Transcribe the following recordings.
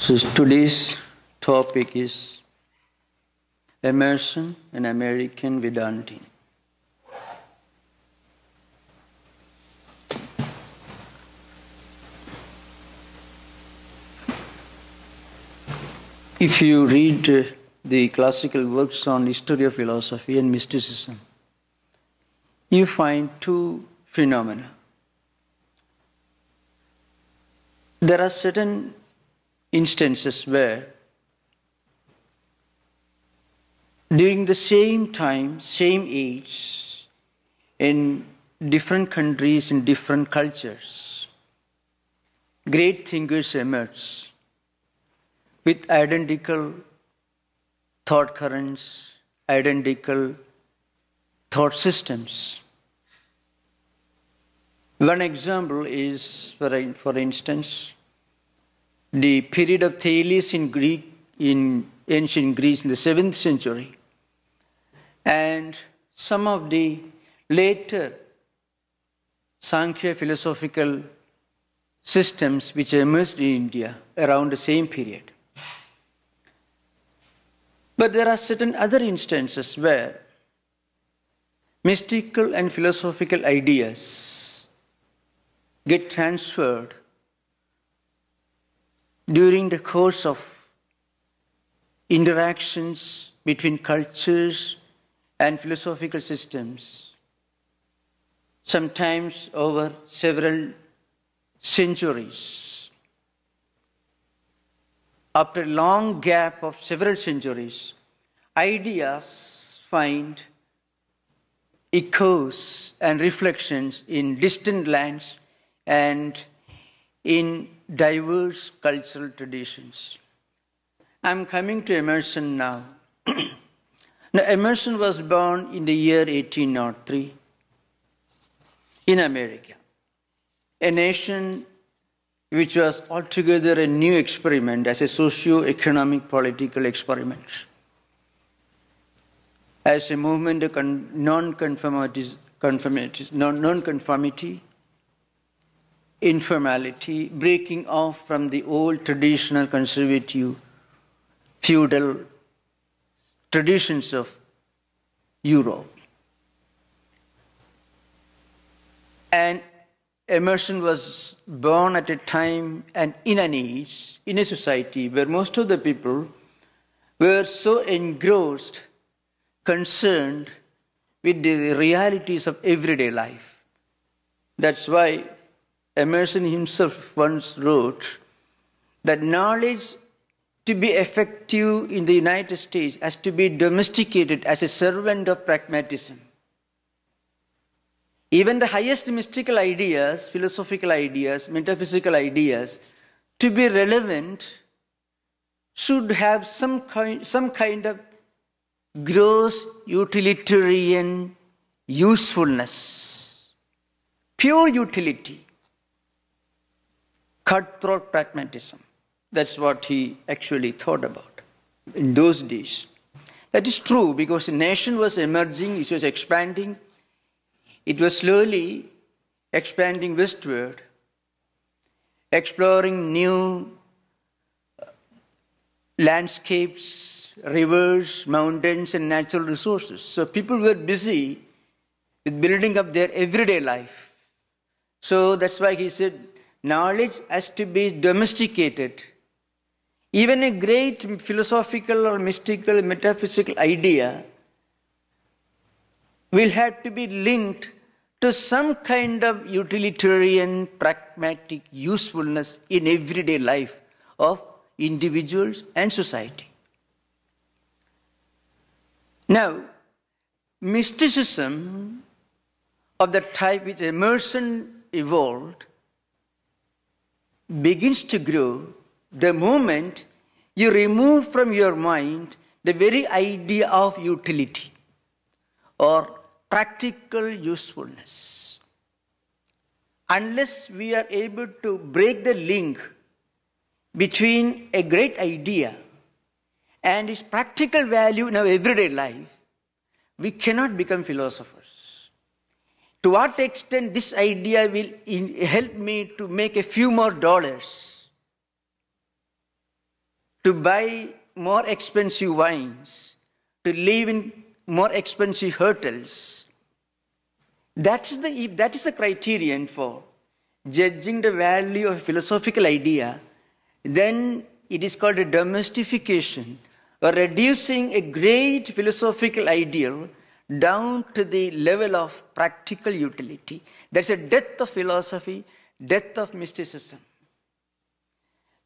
So today's topic is immersion in American Vedantin. If you read uh, the classical works on history of philosophy and mysticism, you find two phenomena. There are certain instances where during the same time, same age, in different countries, in different cultures, great thinkers emerge with identical thought currents, identical thought systems. One example is, for, for instance, the period of Thales in Greek in ancient Greece in the 7th century and some of the later Sankhya philosophical systems which emerged in India around the same period. But there are certain other instances where mystical and philosophical ideas get transferred during the course of interactions between cultures and philosophical systems, sometimes over several centuries. After a long gap of several centuries, ideas find echoes and reflections in distant lands and in diverse cultural traditions. I'm coming to Emerson now. now, Emerson was born in the year 1803 in America, a nation which was altogether a new experiment as a socio-economic political experiment, as a movement of non-conformity, non-conformity informality, breaking off from the old traditional conservative feudal traditions of Europe. And Emerson was born at a time and in an age, in a society where most of the people were so engrossed, concerned with the realities of everyday life. That's why Emerson himself once wrote that knowledge to be effective in the United States has to be domesticated as a servant of pragmatism. Even the highest mystical ideas, philosophical ideas, metaphysical ideas, to be relevant, should have some kind, some kind of gross utilitarian usefulness, pure utility cutthroat pragmatism. That's what he actually thought about in those days. That is true because the nation was emerging, it was expanding, it was slowly expanding westward, exploring new uh, landscapes, rivers, mountains, and natural resources. So people were busy with building up their everyday life. So that's why he said knowledge has to be domesticated. Even a great philosophical or mystical, metaphysical idea will have to be linked to some kind of utilitarian, pragmatic usefulness in everyday life of individuals and society. Now, mysticism of the type which Emerson evolved begins to grow the moment you remove from your mind the very idea of utility or practical usefulness. Unless we are able to break the link between a great idea and its practical value in our everyday life, we cannot become philosophers to what extent this idea will in, help me to make a few more dollars, to buy more expensive wines, to live in more expensive hotels. That's the, that is the criterion for judging the value of a philosophical idea. Then it is called a demystification, or reducing a great philosophical ideal down to the level of practical utility. there's a death of philosophy, death of mysticism.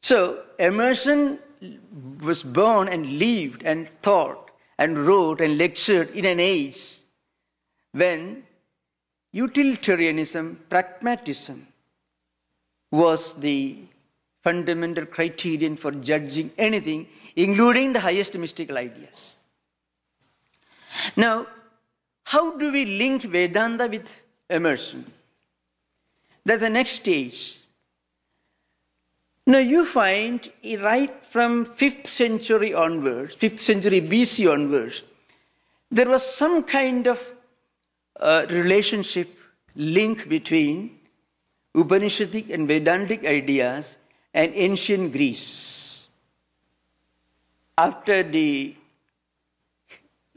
So Emerson was born and lived and thought and wrote and lectured in an age when utilitarianism, pragmatism was the fundamental criterion for judging anything, including the highest mystical ideas. Now, how do we link Vedanta with immersion? That's the next stage. Now you find right from 5th century onwards, 5th century BC onwards, there was some kind of uh, relationship link between Upanishadic and Vedantic ideas and ancient Greece. After the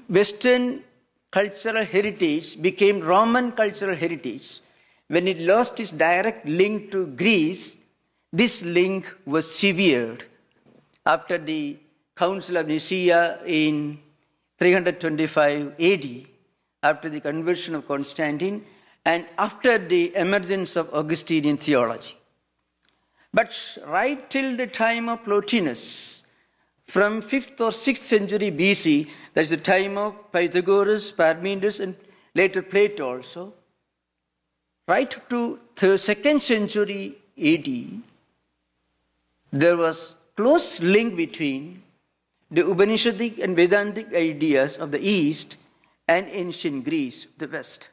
Western cultural heritage became Roman cultural heritage when it lost its direct link to Greece. This link was severed after the Council of Nicaea in 325 AD, after the conversion of Constantine, and after the emergence of Augustinian theology. But right till the time of Plotinus, from 5th or 6th century BC, that is the time of Pythagoras, Parmenides, and later Plato also, right to the 2nd century AD, there was close link between the Upanishadic and Vedantic ideas of the East and ancient Greece, the West.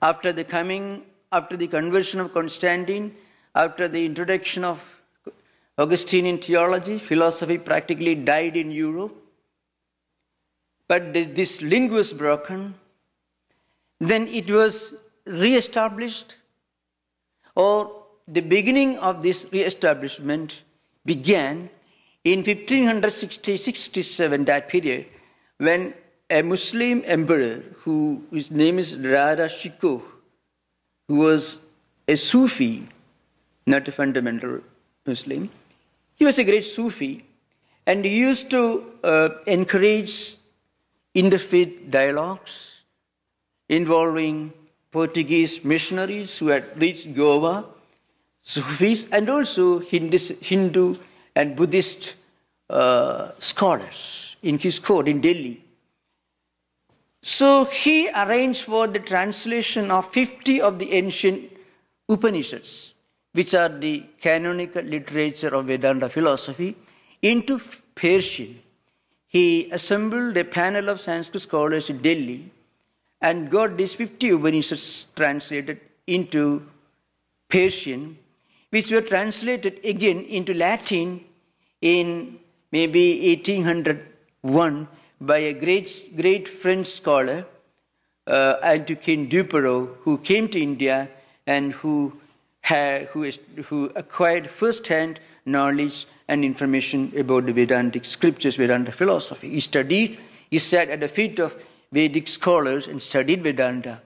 After the coming, after the conversion of Constantine, after the introduction of Augustinian theology, philosophy practically died in Europe. But this link was broken. Then it was re-established, or the beginning of this re-establishment began in 1567, that period, when a Muslim emperor who, whose name is Rara Shikoh, who was a Sufi, not a fundamental Muslim, he was a great Sufi and he used to uh, encourage interfaith dialogues involving Portuguese missionaries who had reached Goa, Sufis, and also Hindu and Buddhist uh, scholars in his court in Delhi. So he arranged for the translation of 50 of the ancient Upanishads which are the canonical literature of Vedanta philosophy, into Persian. He assembled a panel of Sanskrit scholars in Delhi and got these 50 Upanishads translated into Persian, which were translated again into Latin in maybe 1801 by a great, great French scholar, uh, Antoine Dupereau, who came to India and who who, is, who acquired first-hand knowledge and information about the Vedantic scriptures, Vedanta philosophy. He studied, he sat at the feet of Vedic scholars and studied Vedanta.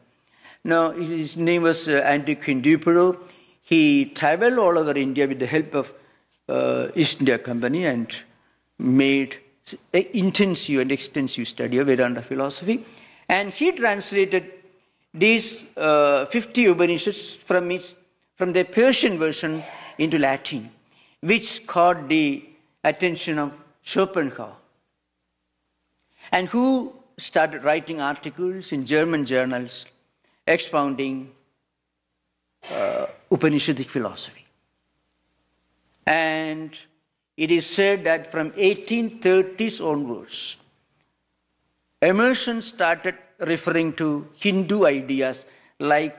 Now, his name was uh, Andy He traveled all over India with the help of uh, East India Company and made an intensive and extensive study of Vedanta philosophy. And he translated these uh, 50 Upanishads from its from the Persian version into Latin, which caught the attention of Schopenhauer, and who started writing articles in German journals expounding uh, Upanishadic philosophy. And it is said that from 1830s onwards, Emerson started referring to Hindu ideas like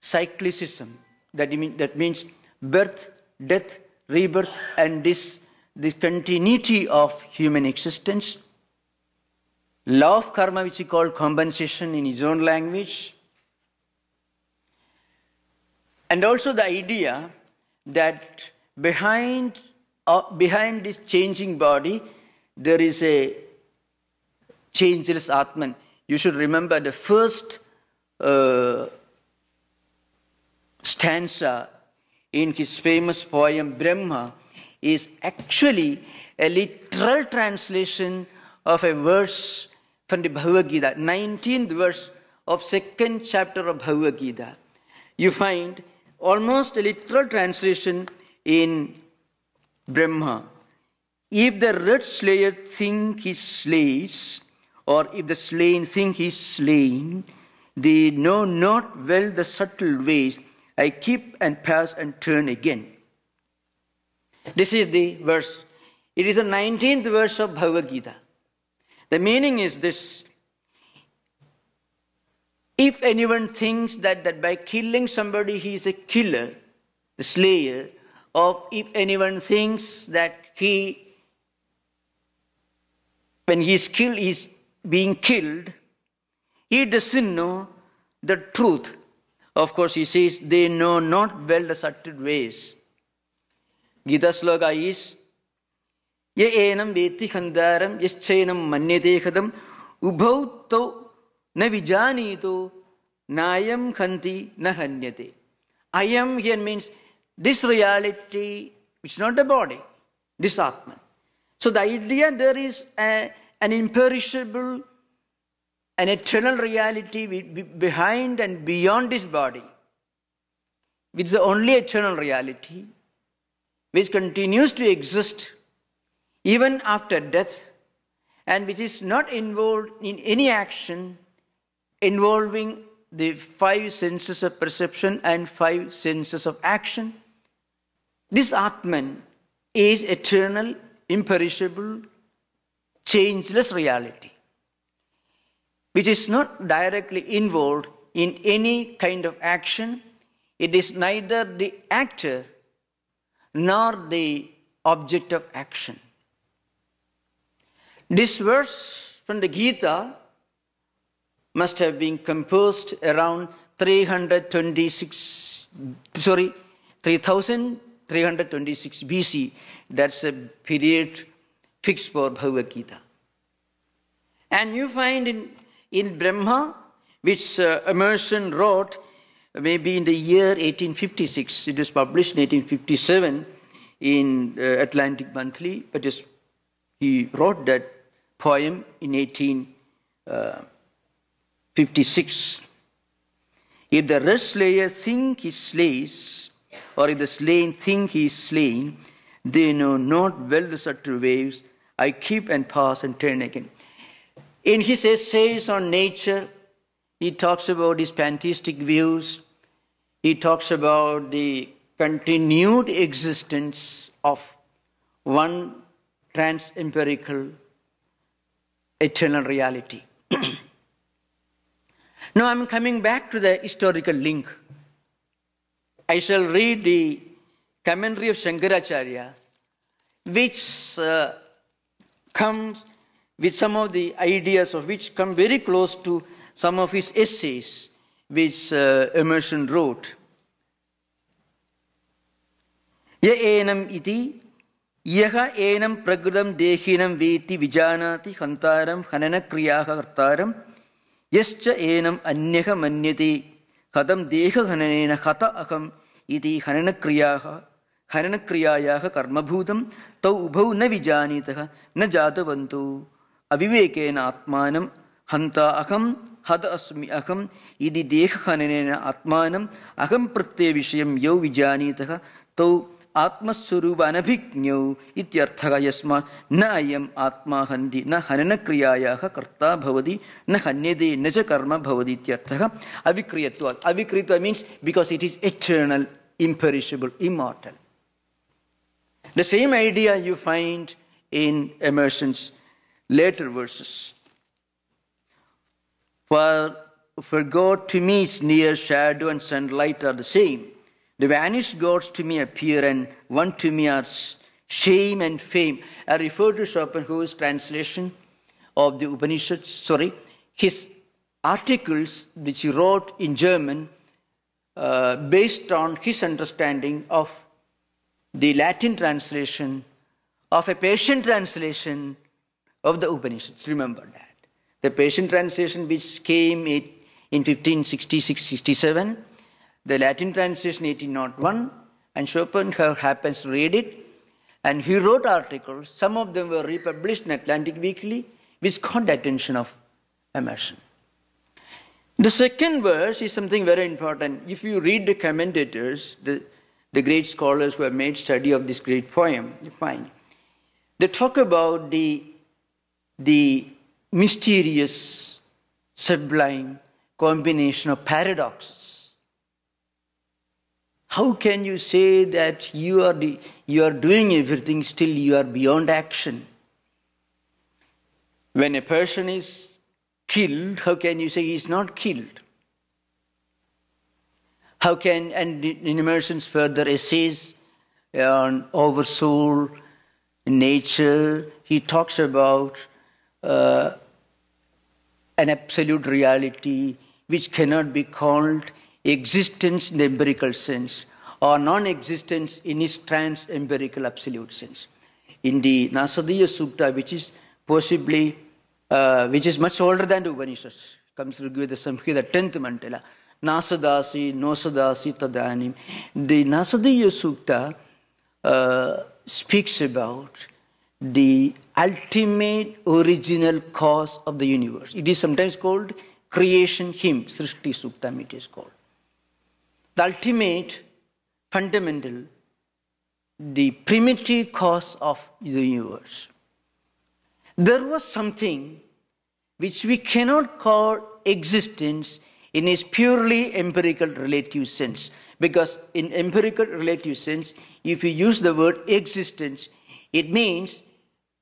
cyclicism, that, mean, that means birth, death, rebirth, and this, this continuity of human existence. Law of karma, which he called compensation in his own language. And also the idea that behind, uh, behind this changing body, there is a changeless Atman. You should remember the first uh, stanza in his famous poem Brahma is actually a literal translation of a verse from the Bhagavad Gita, 19th verse of second chapter of Bhagavad Gita. You find almost a literal translation in Brahma. If the red slayer think he slays, or if the slain think he slain, they know not well the subtle ways I keep and pass and turn again. This is the verse. It is the 19th verse of Bhagavad Gita. The meaning is this if anyone thinks that, that by killing somebody he is a killer, the slayer, or if anyone thinks that he, when he is killed, is being killed, he doesn't know the truth. Of course, he says they know not well the subtle ways. Gita sloka is Ye enam veti khandaram yaschenam manyate khadam ubhau to na vijanito nayam khanti na hanyate. I am here means this reality it's not the body, this Atman. So the idea there is a, an imperishable an eternal reality behind and beyond this body. is the only eternal reality which continues to exist even after death and which is not involved in any action involving the five senses of perception and five senses of action. This Atman is eternal, imperishable, changeless reality which is not directly involved in any kind of action. It is neither the actor nor the object of action. This verse from the Gita must have been composed around 326, sorry, 3326 BC. That's a period fixed for Bhagavad Gita. And you find in in Brahma, which uh, Emerson wrote maybe in the year 1856. It was published in 1857 in uh, Atlantic Monthly, but he wrote that poem in 1856. Uh, if the rest slayer think he slays, or if the slain think he is slain, they know not well the subtle waves I keep and pass and turn again. In his essays on nature, he talks about his pantheistic views. He talks about the continued existence of one trans empirical eternal reality. now I'm coming back to the historical link. I shall read the commentary of Shankaracharya, which uh, comes with some of the ideas of which come very close to some of his essays which uh, Emerson wrote. Yaenam iti Yaha enam pragudam dehinam veti vijanati hantaram hanana kriyaha kartaram yascha enam anyaha manyati kadam deha hananena kata akam iti hanana kriyaha hanana kriyayaha karmabhutam tau ubhau na vijanitah na jatavantu अविवेकेन आत्मानं हन्त अहम हद अस्मि अहम् इति देहखननेन आत्मानम् अहं प्रत्ययविषयं यौ विजानीतः तौ आत्मस्वरूप अनभिज्ञौ इत्यर्थः यस्मात् न अयम् आत्मा हन्ति न हननक्रियायाः कर्ता भवति न हन्यते न च कर्म भवति इत्यर्थः अविक्रियत्वात् अविक्रियत्व means because it is eternal imperishable, immortal. The same idea you find in Emerson's later verses. For, for God to me is near, shadow and sunlight are the same. The vanished gods to me appear, and one to me are shame and fame. I refer to Schopenhauer's translation of the Upanishads, sorry, his articles which he wrote in German uh, based on his understanding of the Latin translation, of a Persian translation, of the Upanishads. Remember that. The Persian translation which came in 1566-67, the Latin translation 1801, and Schopenhauer happens to read it. And he wrote articles, some of them were republished in Atlantic Weekly, which caught the attention of Emerson. The second verse is something very important. If you read the commentators, the, the great scholars who have made study of this great poem, you find they talk about the the mysterious, sublime combination of paradoxes. How can you say that you are, the, you are doing everything, still you are beyond action? When a person is killed, how can you say he is not killed? How can, and in Emerson's further essays on Oversoul, nature, he talks about uh, an absolute reality which cannot be called existence in the empirical sense or non existence in its trans empirical absolute sense. In the Nasadiya Sukta, which is possibly uh, which is much older than the Upanishads, comes Rigveda Samhita, 10th mandala. Nasadasi, Nosadasi, Tadanim. The Nasadiya Sukta uh, speaks about the ultimate original cause of the universe. It is sometimes called creation hymn, Srishti Suktam it is called. The ultimate, fundamental, the primitive cause of the universe. There was something which we cannot call existence in its purely empirical relative sense. Because in empirical relative sense, if you use the word existence, it means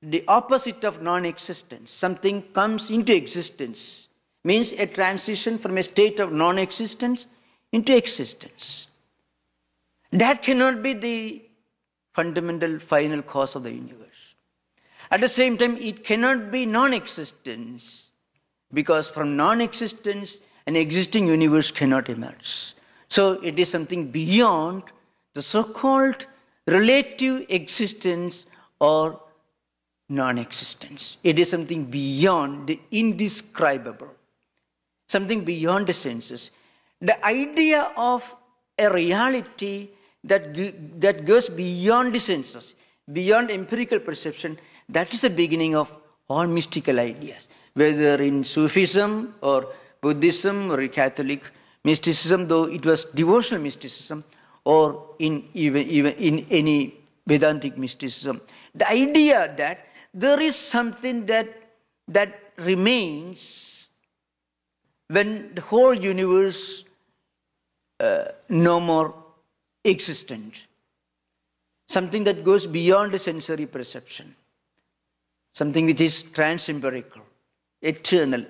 the opposite of non existence. Something comes into existence, means a transition from a state of non existence into existence. That cannot be the fundamental final cause of the universe. At the same time, it cannot be non existence, because from non existence, an existing universe cannot emerge. So it is something beyond the so called relative existence or non existence. It is something beyond the indescribable, something beyond the senses. The idea of a reality that, that goes beyond the senses, beyond empirical perception, that is the beginning of all mystical ideas, whether in Sufism or Buddhism or Catholic mysticism, though it was devotional mysticism, or in, even, even in any Vedantic mysticism. The idea that there is something that, that remains when the whole universe uh, no more existent. Something that goes beyond the sensory perception. Something which is transempirical, eternal.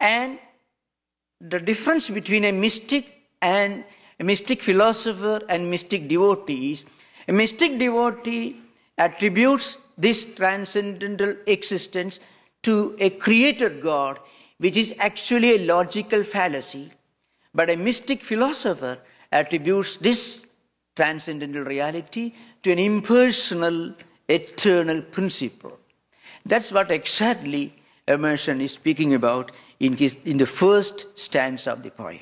And the difference between a mystic and a mystic philosopher and mystic devotees, a mystic devotee attributes this transcendental existence to a creator God, which is actually a logical fallacy. But a mystic philosopher attributes this transcendental reality to an impersonal, eternal principle. That's what exactly Emerson is speaking about in, his, in the first stanza of the poem.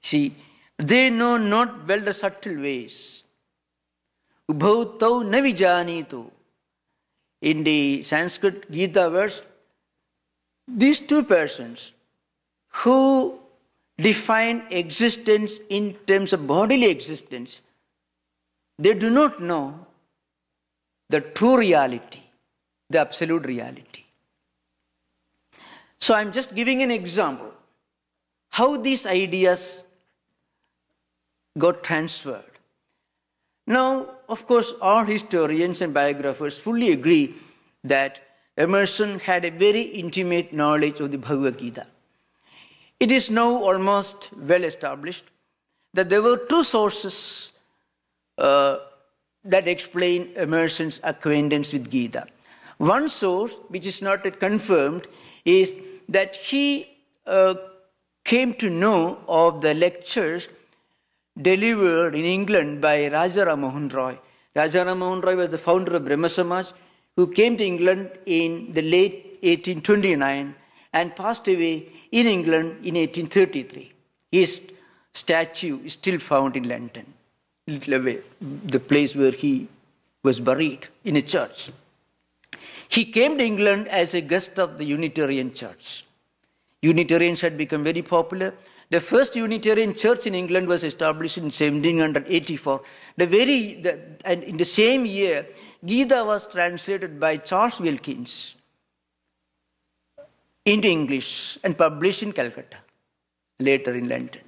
See, they know not well the subtle ways Ubhautau navijanitu. In the Sanskrit Gita verse, these two persons who define existence in terms of bodily existence, they do not know the true reality, the absolute reality. So I'm just giving an example how these ideas got transferred. Now, of course, all historians and biographers fully agree that Emerson had a very intimate knowledge of the Bhagavad Gita. It is now almost well established that there were two sources uh, that explain Emerson's acquaintance with Gita. One source, which is not yet confirmed, is that he uh, came to know of the lectures delivered in England by Raja Ramohan Roy. Raja Ramohan Roy was the founder of Brahma Samaj, who came to England in the late 1829 and passed away in England in 1833. His statue is still found in London, the place where he was buried in a church. He came to England as a guest of the Unitarian Church. Unitarians had become very popular. The first Unitarian church in England was established in 1784. The very, the, and in the same year, Gita was translated by Charles Wilkins into English and published in Calcutta, later in London.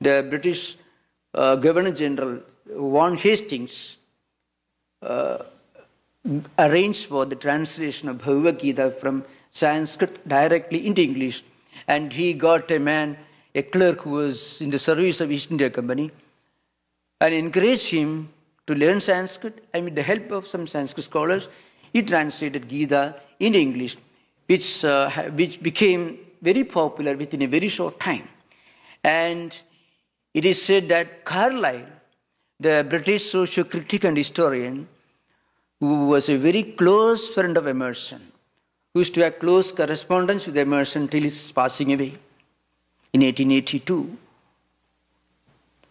The British uh, Governor General, Warren Hastings, uh, arranged for the translation of Bhagavad Gita from Sanskrit directly into English, and he got a man a clerk who was in the service of East India Company, and encouraged him to learn Sanskrit. And with the help of some Sanskrit scholars, he translated Gita into English, which, uh, which became very popular within a very short time. And it is said that Carlyle, the British social critic and historian, who was a very close friend of Emerson, who used to have close correspondence with Emerson till his passing away, in 1882,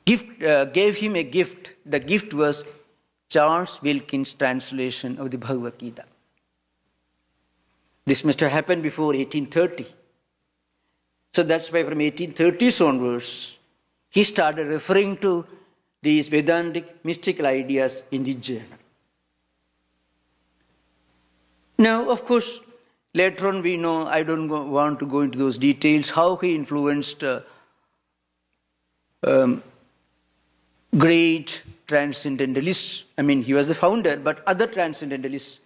gift, uh, gave him a gift. The gift was Charles Wilkins' translation of the Bhagavad Gita. This must have happened before 1830. So that's why from 1830s onwards, he started referring to these Vedantic mystical ideas in the journal. Now, of course, Later on, we know, I don't go, want to go into those details, how he influenced uh, um, great transcendentalists. I mean, he was the founder, but other transcendentalists,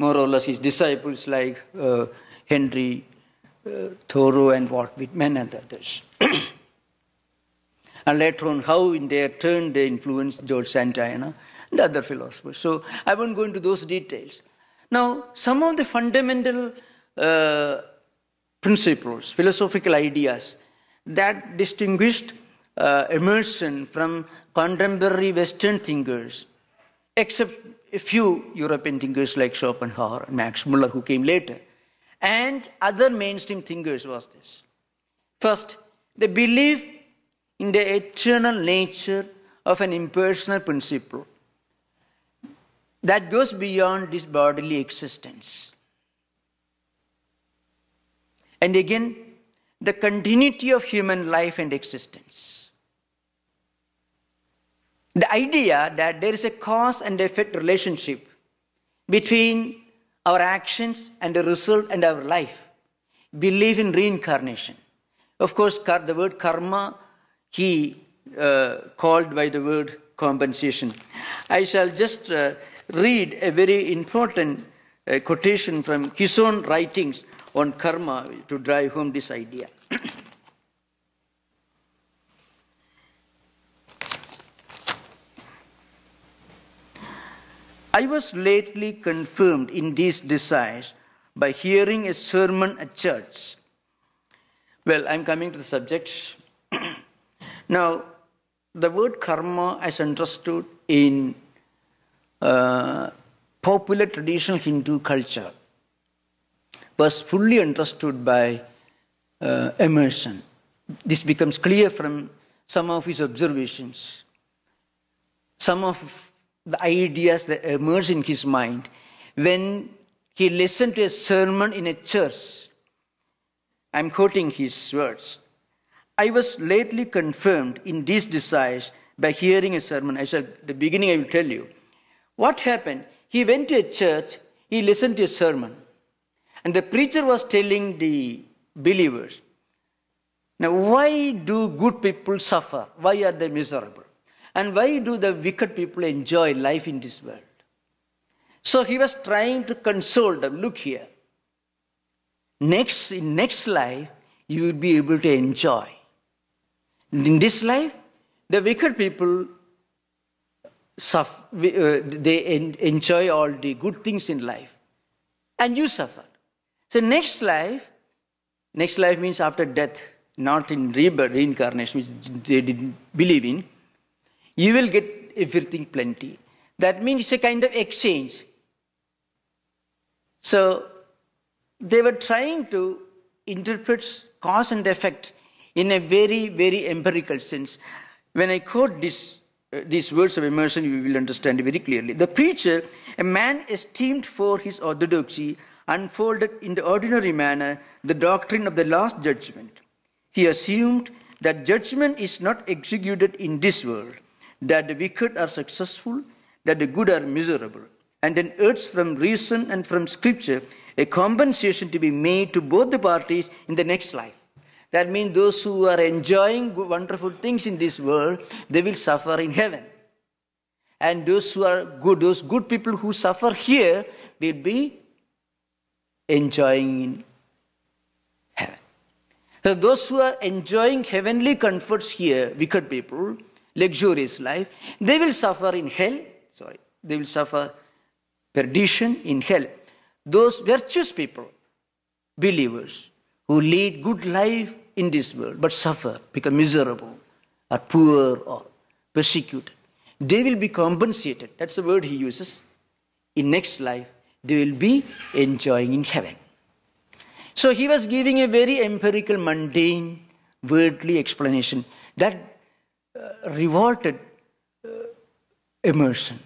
more or less his disciples like uh, Henry uh, Thoreau and Walt Whitman and others. and later on, how in their turn they influenced George Santayana and other philosophers. So I won't go into those details. Now, some of the fundamental uh, principles, philosophical ideas that distinguished uh, from contemporary Western thinkers, except a few European thinkers like Schopenhauer and Max Muller who came later, and other mainstream thinkers was this. First, the belief in the eternal nature of an impersonal principle that goes beyond this bodily existence. And again, the continuity of human life and existence. The idea that there is a cause and effect relationship between our actions and the result and our life. Believe in reincarnation. Of course, the word karma, he uh, called by the word compensation. I shall just uh, read a very important uh, quotation from his own writings on karma to drive home this idea. I was lately confirmed in these desires by hearing a sermon at church. Well, I'm coming to the subject. now, the word karma as understood in uh, popular traditional Hindu culture was fully understood by uh, Emerson. This becomes clear from some of his observations. Some of the ideas that emerge in his mind when he listened to a sermon in a church. I'm quoting his words. I was lately confirmed in these desires by hearing a sermon. I shall, the beginning I will tell you. What happened? He went to a church, he listened to a sermon, and the preacher was telling the believers, Now, why do good people suffer? Why are they miserable? And why do the wicked people enjoy life in this world? So he was trying to console them. Look here. Next, in next life, you will be able to enjoy. In this life, the wicked people uh, they enjoy all the good things in life, and you suffer. So next life, next life means after death, not in rebirth, reincarnation, which they didn't believe in. You will get everything plenty. That means it's a kind of exchange. So they were trying to interpret cause and effect in a very, very empirical sense. When I quote this uh, these words of immersion you will understand very clearly. The preacher, a man esteemed for his orthodoxy, unfolded in the ordinary manner the doctrine of the last judgment. He assumed that judgment is not executed in this world, that the wicked are successful, that the good are miserable, and then urged from reason and from scripture a compensation to be made to both the parties in the next life. That means those who are enjoying wonderful things in this world, they will suffer in heaven. And those who are good, those good people who suffer here will be enjoying in heaven. So those who are enjoying heavenly comforts here, wicked people, luxurious life, they will suffer in hell. Sorry, they will suffer perdition in hell. Those virtuous people, believers, who lead good life in this world but suffer, become miserable, are poor or persecuted. They will be compensated. That's the word he uses. In next life, they will be enjoying in heaven. So he was giving a very empirical, mundane, worldly explanation that uh, revolted uh, immersion.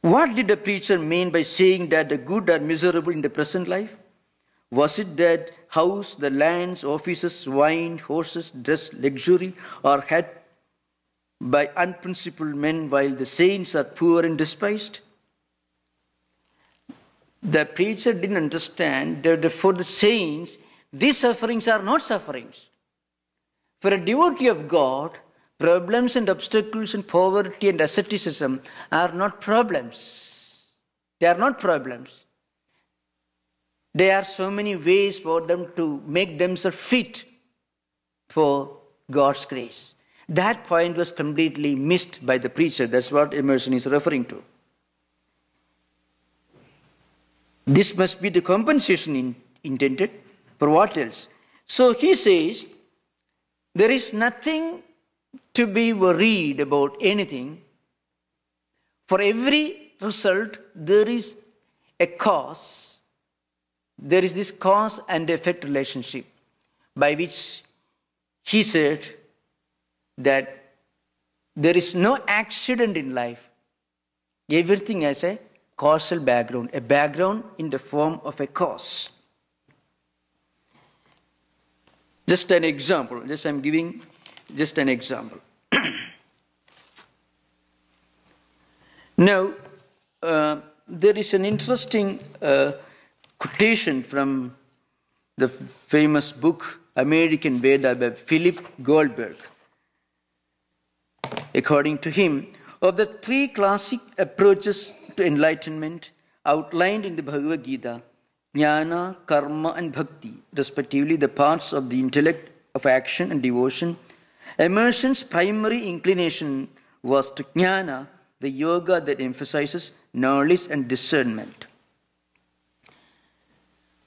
What did the preacher mean by saying that the good are miserable in the present life? Was it that house, the lands, offices, wine, horses, dress, luxury are had by unprincipled men while the saints are poor and despised? The preacher didn't understand that for the saints, these sufferings are not sufferings. For a devotee of God, problems and obstacles and poverty and asceticism are not problems. They are not problems. There are so many ways for them to make themselves fit for God's grace. That point was completely missed by the preacher. That's what immersion is referring to. This must be the compensation in, intended. For what else? So he says, there is nothing to be worried about anything. For every result, there is a cause there is this cause and effect relationship by which he said that there is no accident in life. Everything has a causal background, a background in the form of a cause. Just an example, just I'm giving just an example. now, uh, there is an interesting uh, quotation from the famous book American Veda by Philip Goldberg. According to him, of the three classic approaches to enlightenment outlined in the Bhagavad Gita, jnana, karma, and bhakti, respectively the parts of the intellect of action and devotion, immersion's primary inclination was to jnana, the yoga that emphasizes knowledge and discernment.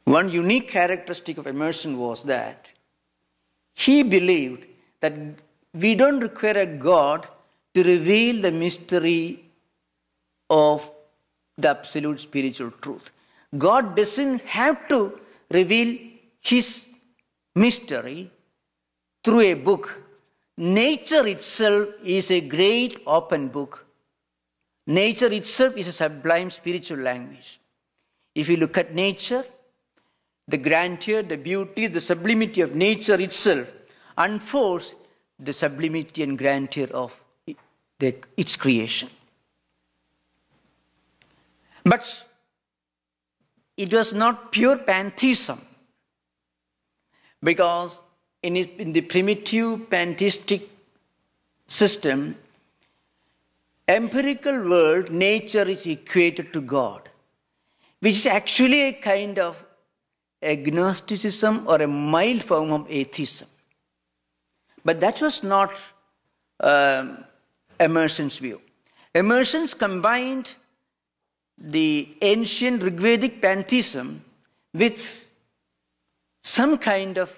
One unique characteristic of Emerson was that he believed that we don't require a God to reveal the mystery of the absolute spiritual truth. God doesn't have to reveal his mystery through a book. Nature itself is a great open book. Nature itself is a sublime spiritual language. If you look at nature, the grandeur, the beauty, the sublimity of nature itself unfolds the sublimity and grandeur of the, its creation. But it was not pure pantheism because in, it, in the primitive pantheistic system, empirical world, nature is equated to God, which is actually a kind of agnosticism or a mild form of atheism. But that was not um, Emerson's view. Emerson's combined the ancient Rigvedic pantheism with some kind of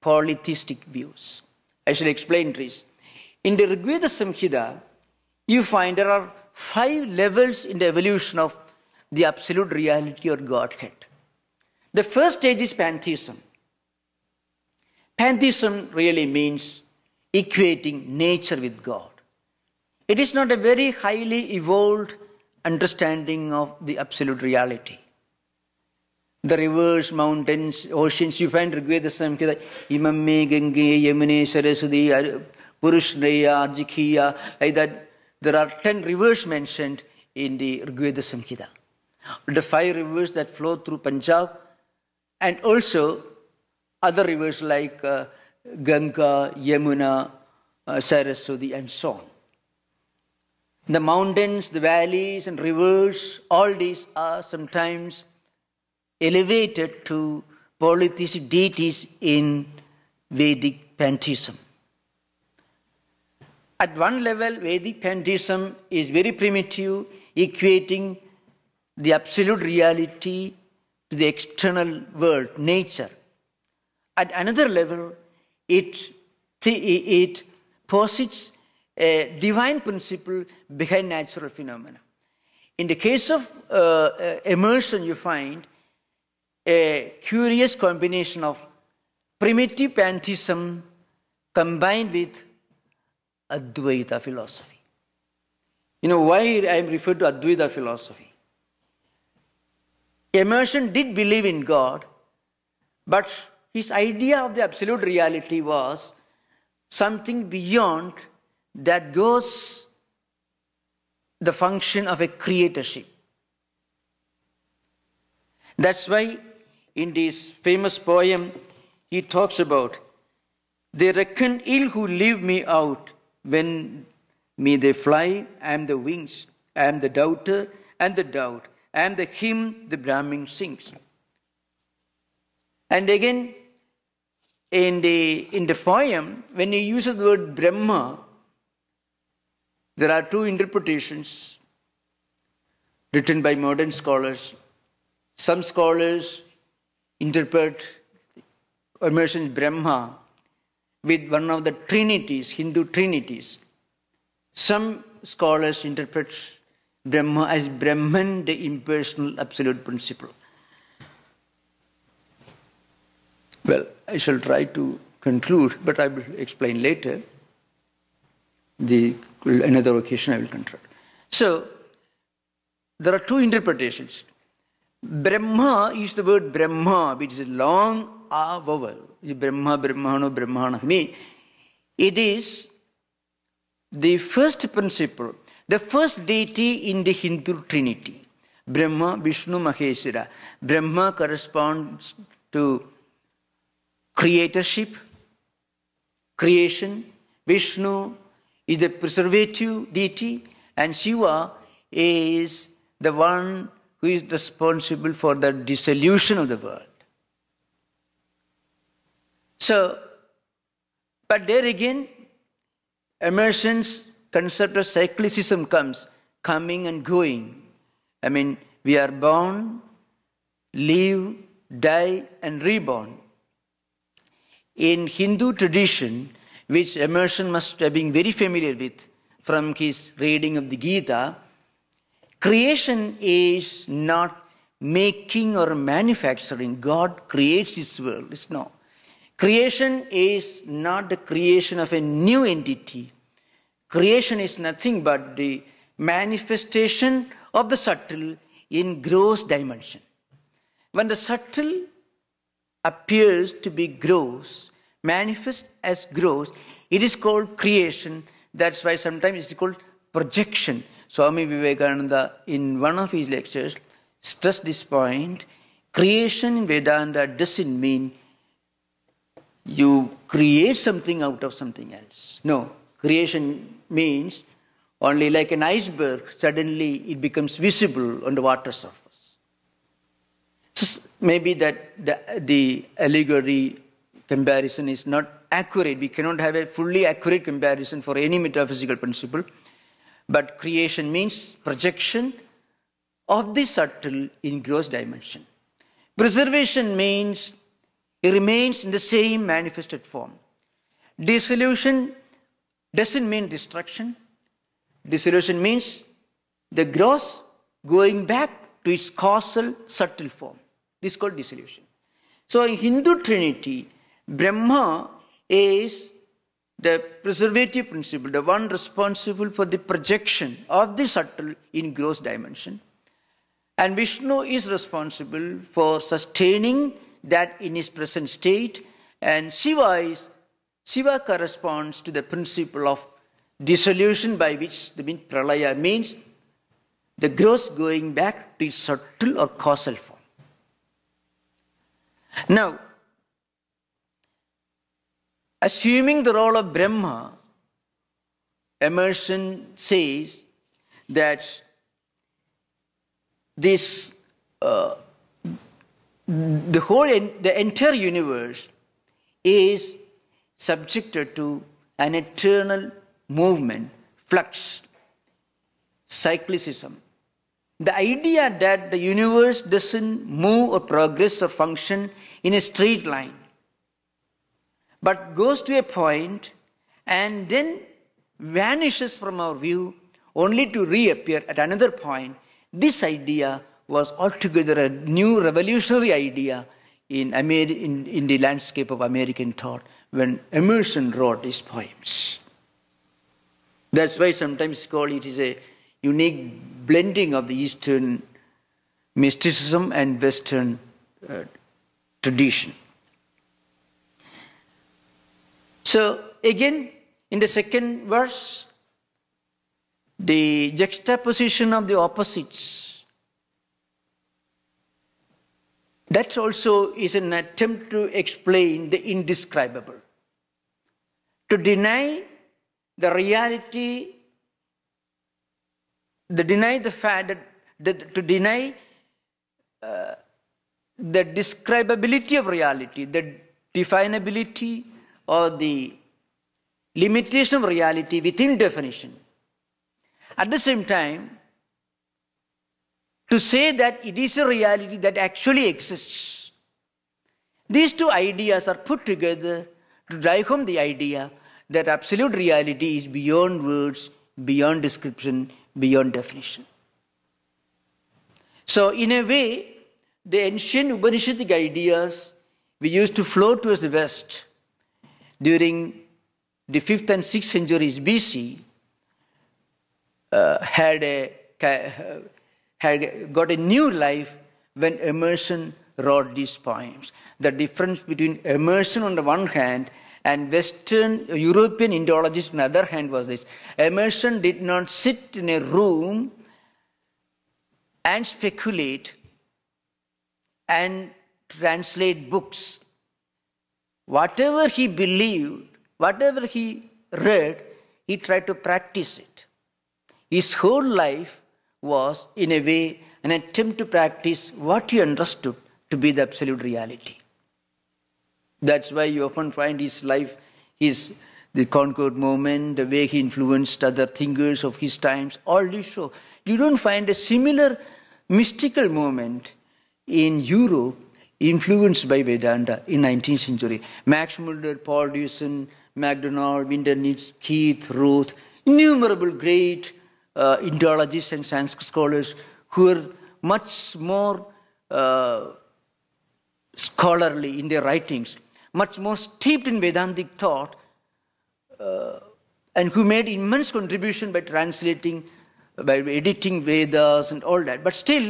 polytheistic views. I shall explain this. In the Rigveda Samhita, you find there are five levels in the evolution of the absolute reality or Godhead. The first stage is pantheism. Pantheism really means equating nature with God. It is not a very highly evolved understanding of the absolute reality. The rivers, mountains, oceans, you find Rigveda imam Imamme, Gange, Yamune, Saraswati, purushnaya Arjikhiya, like that. There are ten rivers mentioned in the Rigveda Samhita. The five rivers that flow through Punjab and also other rivers like uh, Ganga, Yamuna, uh, Saraswati, and so on. The mountains, the valleys, and rivers, all these are sometimes elevated to polytheistic deities in Vedic pantheism. At one level, Vedic pantheism is very primitive, equating the absolute reality to the external world, nature. At another level, it, it posits a divine principle behind natural phenomena. In the case of uh, immersion, you find a curious combination of primitive pantheism combined with Advaita philosophy. You know why I am referred to Advaita philosophy? Emerson did believe in God, but his idea of the absolute reality was something beyond that goes the function of a creatorship. That's why in this famous poem he talks about they reckon ill who leave me out when me they fly, I am the wings, I am the doubter and the doubt and the hymn the Brahmin sings. And again, in the, in the poem, when he uses the word Brahma, there are two interpretations written by modern scholars. Some scholars interpret or mention Brahma with one of the trinities, Hindu trinities. Some scholars interpret Brahma as Brahman, the impersonal absolute principle. Well, I shall try to conclude, but I will explain later. The another occasion I will conclude. So there are two interpretations. Brahma is the word Brahma, which is a long A vowel. Brahma, Brahmano, Brahmanahmi. It is the first principle the first deity in the Hindu trinity, Brahma, Vishnu, Maheshwara. Brahma corresponds to creatorship, creation. Vishnu is the preservative deity, and Shiva is the one who is responsible for the dissolution of the world. So, but there again, Emerson's concept of cyclicism comes coming and going. I mean, we are born, live, die, and reborn. In Hindu tradition, which Emerson must have been very familiar with from his reading of the Gita, creation is not making or manufacturing. God creates this world. It's no. Creation is not the creation of a new entity, Creation is nothing but the manifestation of the subtle in gross dimension. When the subtle appears to be gross, manifest as gross, it is called creation. That's why sometimes it's called projection. Swami Vivekananda, in one of his lectures, stressed this point. Creation in Vedanta doesn't mean you create something out of something else. No. Creation means only like an iceberg, suddenly it becomes visible on the water surface. So maybe that the, the allegory comparison is not accurate. We cannot have a fully accurate comparison for any metaphysical principle. But creation means projection of the subtle in gross dimension. Preservation means it remains in the same manifested form. Dissolution doesn't mean destruction. Dissolution means the gross going back to its causal, subtle form. This is called dissolution. So in Hindu Trinity, Brahma is the preservative principle, the one responsible for the projection of the subtle in gross dimension. And Vishnu is responsible for sustaining that in his present state, and Shiva is Shiva corresponds to the principle of dissolution by which the mean pralaya means the gross going back to its subtle or causal form. Now, assuming the role of Brahma, Emerson says that this uh, the whole the entire universe is subjected to an eternal movement, flux, cyclicism. The idea that the universe doesn't move or progress or function in a straight line, but goes to a point and then vanishes from our view only to reappear at another point. This idea was altogether a new revolutionary idea in, Ameri- in, in the landscape of American thought when Emerson wrote his poems. That's why sometimes called it is a unique blending of the Eastern mysticism and Western uh, tradition. So again, in the second verse, the juxtaposition of the opposites. That also is an attempt to explain the indescribable to deny the reality, to deny the fact that, that to deny uh, the describability of reality, the definability or the limitation of reality within definition. At the same time, to say that it is a reality that actually exists. These two ideas are put together to drive home the idea that absolute reality is beyond words, beyond description, beyond definition. So, in a way, the ancient Upanishadic ideas we used to flow towards the West during the 5th and 6th centuries BC uh, had, a, uh, had got a new life when Emerson wrote these poems the difference between immersion on the one hand and Western European Indologists on the other hand was this. Immersion did not sit in a room and speculate and translate books. Whatever he believed, whatever he read, he tried to practice it. His whole life was, in a way, an attempt to practice what he understood to be the absolute reality. That's why you often find his life, his the Concord movement, the way he influenced other thinkers of his times, all this show. You don't find a similar mystical movement in Europe influenced by Vedanta in 19th century. Max Mulder, Paul Deussen, MacDonald, Winternitz, Keith, Ruth, innumerable great uh, Indologists and Sanskrit scholars who were much more uh, scholarly in their writings much more steeped in Vedantic thought, uh, and who made immense contribution by translating, by editing Vedas and all that. But still,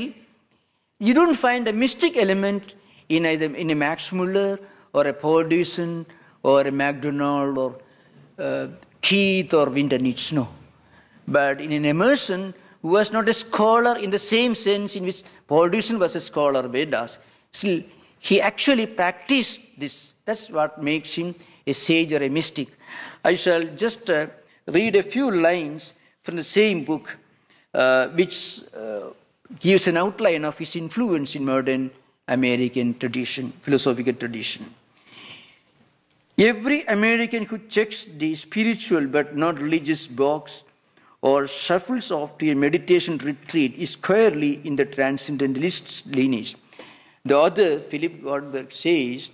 you don't find a mystic element in either in a Max Muller or a Paul Dyson or a MacDonald or uh, Keith or Winter Nietzsche. But in an Emerson, who was not a scholar in the same sense in which Paul Dyson was a scholar, Vedas, still he actually practiced this that's what makes him a sage or a mystic. I shall just uh, read a few lines from the same book, uh, which uh, gives an outline of his influence in modern American tradition, philosophical tradition. Every American who checks the spiritual but not religious box or shuffles off to a meditation retreat is squarely in the transcendentalist lineage. The other, Philip Goldberg, says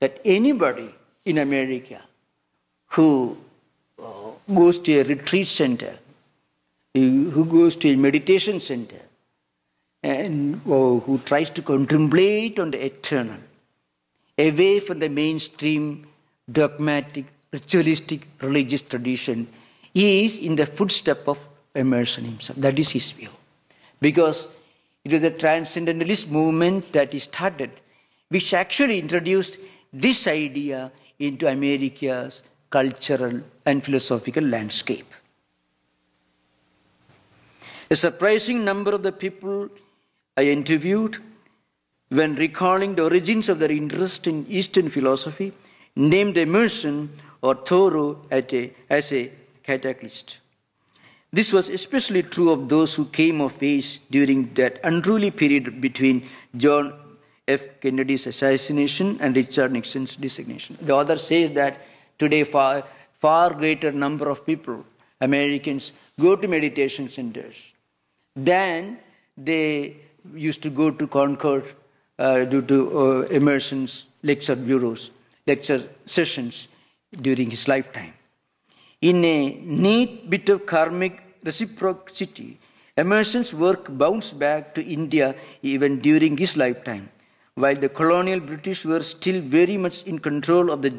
that anybody in America who uh, goes to a retreat center, who goes to a meditation center, and uh, who tries to contemplate on the eternal, away from the mainstream dogmatic, ritualistic religious tradition, is in the footstep of Emerson himself. That is his view. Because it was a transcendentalist movement that he started, which actually introduced this idea into America's cultural and philosophical landscape. A surprising number of the people I interviewed, when recalling the origins of their interest in Eastern philosophy, named Emerson or Thoreau a, as a cataclyst. This was especially true of those who came of age during that unruly period between John F. Kennedy's assassination and Richard Nixon's designation. The author says that today far, far greater number of people, Americans, go to meditation centers than they used to go to Concord uh, due to uh, immersions, lecture bureaus, lecture sessions during his lifetime. In a neat bit of karmic reciprocity, Emerson's work bounced back to India even during his lifetime while the colonial British were still very much in control of the,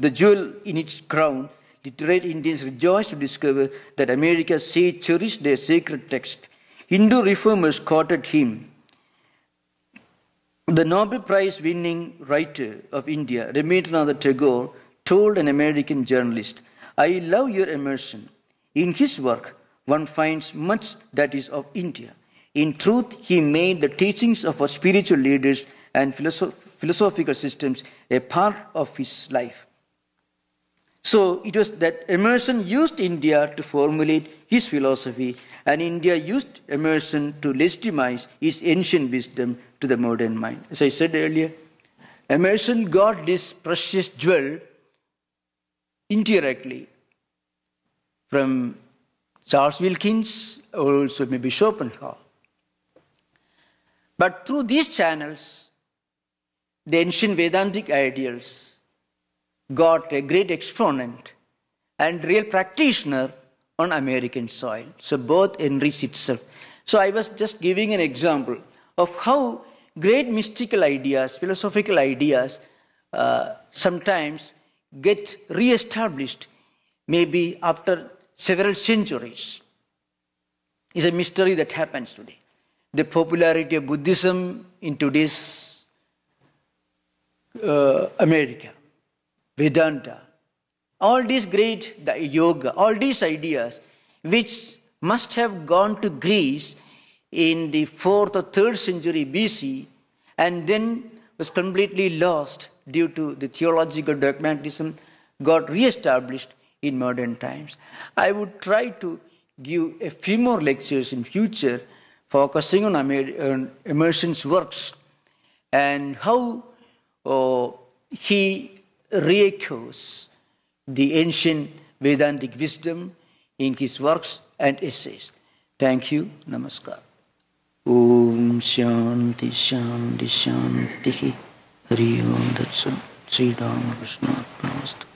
the jewel in its crown, the great Indians rejoiced to discover that America cherished their sacred text. Hindu reformers quoted him. The Nobel Prize winning writer of India, Rabindranath Tagore, told an American journalist, I love your immersion. In his work, one finds much that is of India. In truth, he made the teachings of our spiritual leaders and philosophical systems a part of his life. So it was that Emerson used India to formulate his philosophy, and India used Emerson to legitimize his ancient wisdom to the modern mind. As I said earlier, Emerson got this precious jewel indirectly from Charles Wilkins, or also maybe Schopenhauer. But through these channels, the ancient Vedantic ideals got a great exponent and real practitioner on American soil. So both enrich itself. So I was just giving an example of how great mystical ideas, philosophical ideas, uh, sometimes get re-established maybe after several centuries. It's a mystery that happens today. The popularity of Buddhism in today's uh, America, Vedanta, all these great yoga, all these ideas, which must have gone to Greece in the fourth or third century BC, and then was completely lost due to the theological dogmatism, got re-established in modern times. I would try to give a few more lectures in future focusing on Emerson's works and how oh, he reechoes the ancient Vedantic wisdom in his works and essays. Thank you. Namaskar. Om Shanti Shanti Shanti Hari Om Datsun Sri Ramakrishna Namaste.